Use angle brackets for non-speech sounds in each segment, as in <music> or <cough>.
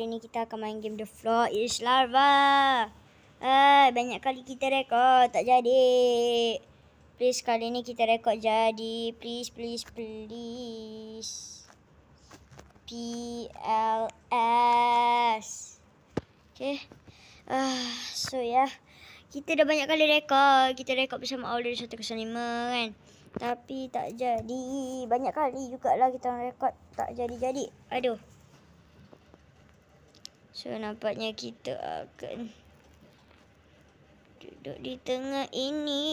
hari ni kita akan main game The Floor is Larva. Ah, banyak kali kita rekod, tak jadi. Please kali ni kita rekod jadi. Please, please, please. PLS. Okay. Ah, so ya. Yeah. Kita dah banyak kali rekod. Kita rekod bersama Order 105 kan. Tapi tak jadi. Banyak kali jugalah kita rekod. Tak jadi-jadi. Aduh. So nampaknya kita akan duduk di tengah ini.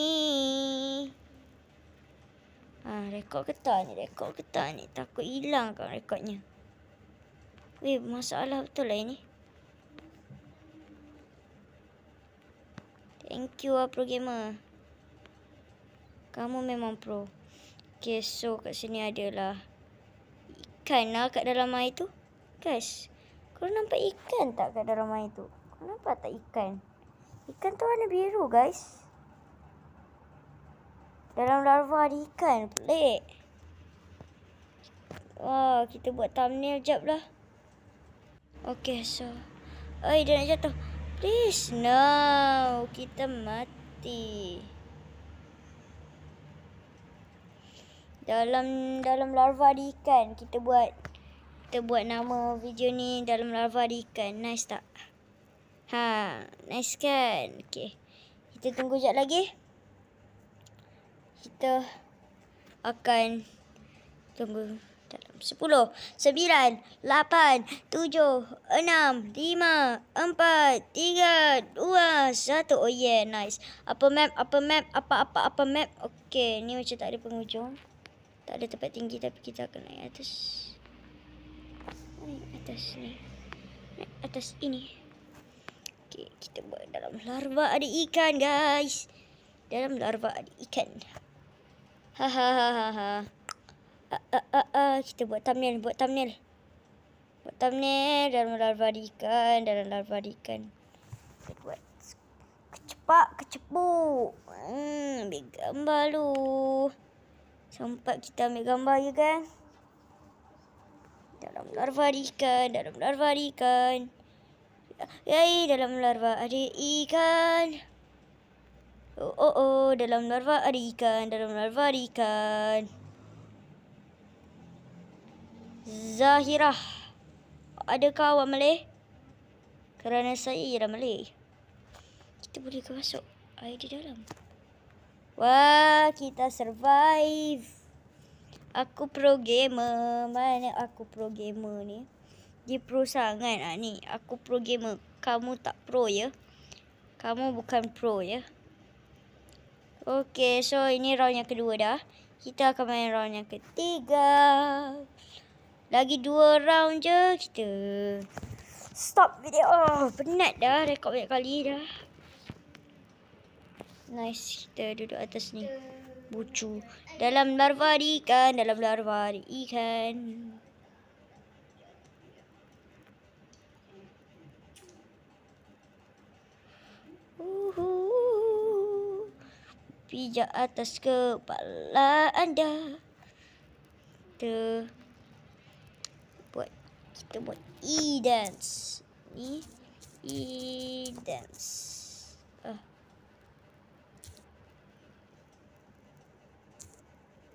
Ha, rekod ketah ni, rekod ketah ni. Takut hilang kan rekodnya. Weh, masalah betul lah ini. Thank you lah pro gamer. Kamu memang pro. Okay, so kat sini adalah ikan lah kat dalam air tu. Guys. Kau nampak ikan tak kat dalam air tu? Kau nampak tak ikan? Ikan tu warna biru guys. Dalam larva ada ikan. Pelik. Wah, oh, kita buat thumbnail jap lah. Okay, so. Oi, dia nak jatuh. Please, no. Kita mati. Dalam dalam larva ada ikan. Kita buat kita buat nama video ni dalam larva di ikan. Nice tak? Ha, nice kan? Okay. Kita tunggu sekejap lagi. Kita akan tunggu dalam 10, 9, 8, 7, 6, 5, 4, 3, 2, 1. Oh yeah, nice. Apa map, apa map, apa-apa, apa map. Okay, ni macam tak ada penghujung. Tak ada tempat tinggi tapi kita akan naik atas naik atas ni atas ini Okay kita buat dalam larva ada ikan guys dalam larva ada ikan ha ha ha ha, ha. Ah, ah, ah, kita buat thumbnail buat thumbnail buat thumbnail dalam larva ada ikan dalam larva ada ikan kita buat kecepak kecepuk hmm ambil gambar lu sempat kita ambil gambar ya kan dalam larva ikan, dalam larva ikan. Yai ya, dalam larva ada ikan. Oh oh oh, dalam larva ada ikan, dalam larva ada ikan. Zahirah. Adakah awak Malay? Kerana saya ialah Malay. Kita boleh ke masuk air di dalam. Wah, kita survive aku pro gamer. Mana aku pro gamer ni? Dia pro sangat lah ni. Aku pro gamer. Kamu tak pro ya? Kamu bukan pro ya? Okay, so ini round yang kedua dah. Kita akan main round yang ketiga. Lagi dua round je kita. Stop video. Oh, penat dah. Rekod banyak kali dah. Nice. Kita duduk atas ni. Kita bucu dalam larva ikan dalam larva ikan pijak atas kepala anda kita buat kita buat e dance e, e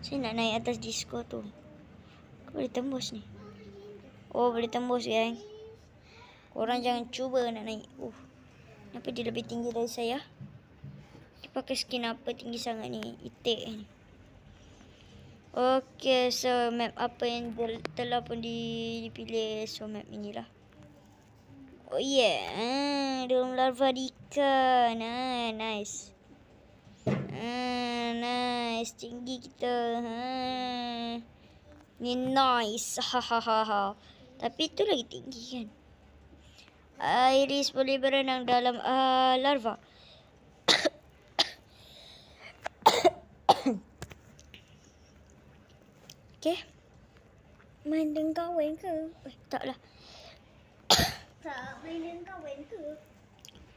Saya nak naik atas disco tu. Kau boleh tembus ni. Oh, boleh tembus, geng. Korang jangan cuba nak naik. Uh. Kenapa dia lebih tinggi dari saya? Dia pakai skin apa tinggi sangat ni? Itik ni. Okay, so map apa yang telah pun dipilih. So, map inilah. Oh, yeah. Ah, dia larva di Ah, nice. Ah, nice tinggi kita ha. ni nice hahaha ha, ha, ha. tapi tu lagi tinggi kan iris boleh berenang dalam uh, larva <coughs> Okay. Main dengan kawan ke? Eh, taklah. tak lah. main dengan kawan tu.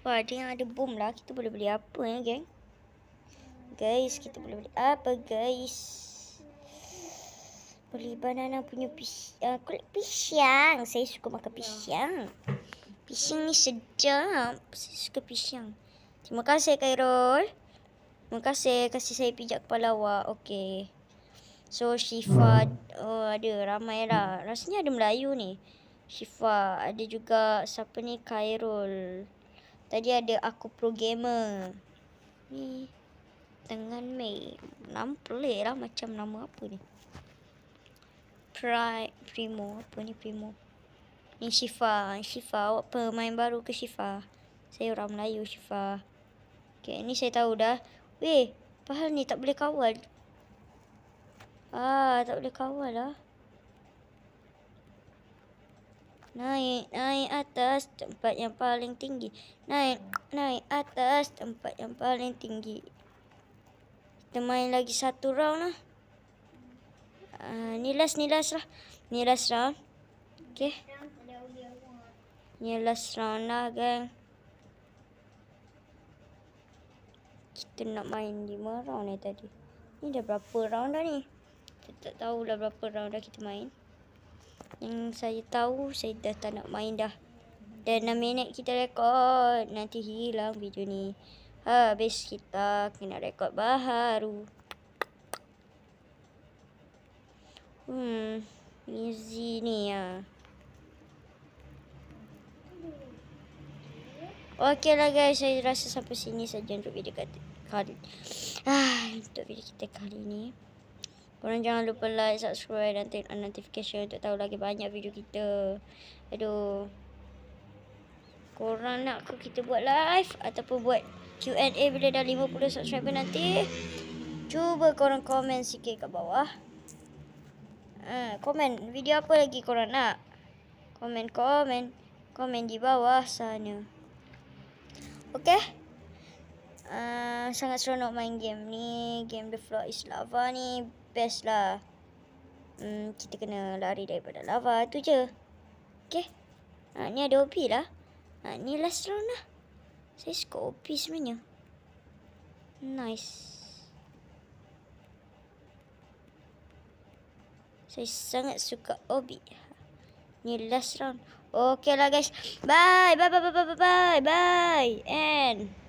Wah, dia ada bom lah. Kita boleh beli apa eh, geng? guys kita boleh beli apa guys beli banana punya pisang uh, eh, kulit pisang saya suka makan pisang pisang ni sedap saya suka pisang terima kasih Khairul terima kasih kasih saya pijak kepala awak ok so Shifa oh ada ramai lah rasanya ada Melayu ni Shifa ada juga siapa ni Khairul tadi ada aku pro gamer ni dengan Mei. Nama pelik lah macam nama apa ni. Pri Primo. Apa ni Primo? Ni Shifa. Shifa. Awak pemain baru ke Shifa? Saya orang Melayu Shifa. Okay. Ni saya tahu dah. Weh. Apa ni? Tak boleh kawal. Ah, Tak boleh kawal lah. Naik, naik atas tempat yang paling tinggi. Naik, naik atas tempat yang paling tinggi. Kita main lagi satu round lah. Uh, ah, ni last, ni last lah. Ni last round. Okay. Ni last round lah, gang. Kita nak main lima round ni tadi. Ni dah berapa round dah ni? Kita tak tahulah berapa round dah kita main. Yang saya tahu, saya dah tak nak main dah. Dan 6 minit kita rekod. Nanti hilang video ni. Habis kita kena rekod baru Hmm, easy ni ya. lah guys, saya rasa sampai sini saja untuk video kita kali. Ah, untuk video kita kali ini Korang jangan lupa like, subscribe dan tekan on notification untuk tahu lagi banyak video kita. Aduh. Korang nak ke kita buat live ataupun buat Q&A bila dah 50 subscriber nanti Cuba korang komen sikit kat bawah ha, Komen uh, video apa lagi korang nak Komen komen Komen di bawah sana Okay uh, ha, Sangat seronok main game ni Game The Floor is Lava ni Best lah Hmm, Kita kena lari daripada lava tu je Okay uh, ha, Ni ada OP lah uh, Ni last round lah saya suka opi sebenarnya. Nice. Saya sangat suka obi. Ni last round. Okay guys. Bye. Bye. Bye. Bye. Bye. Bye. Bye. And.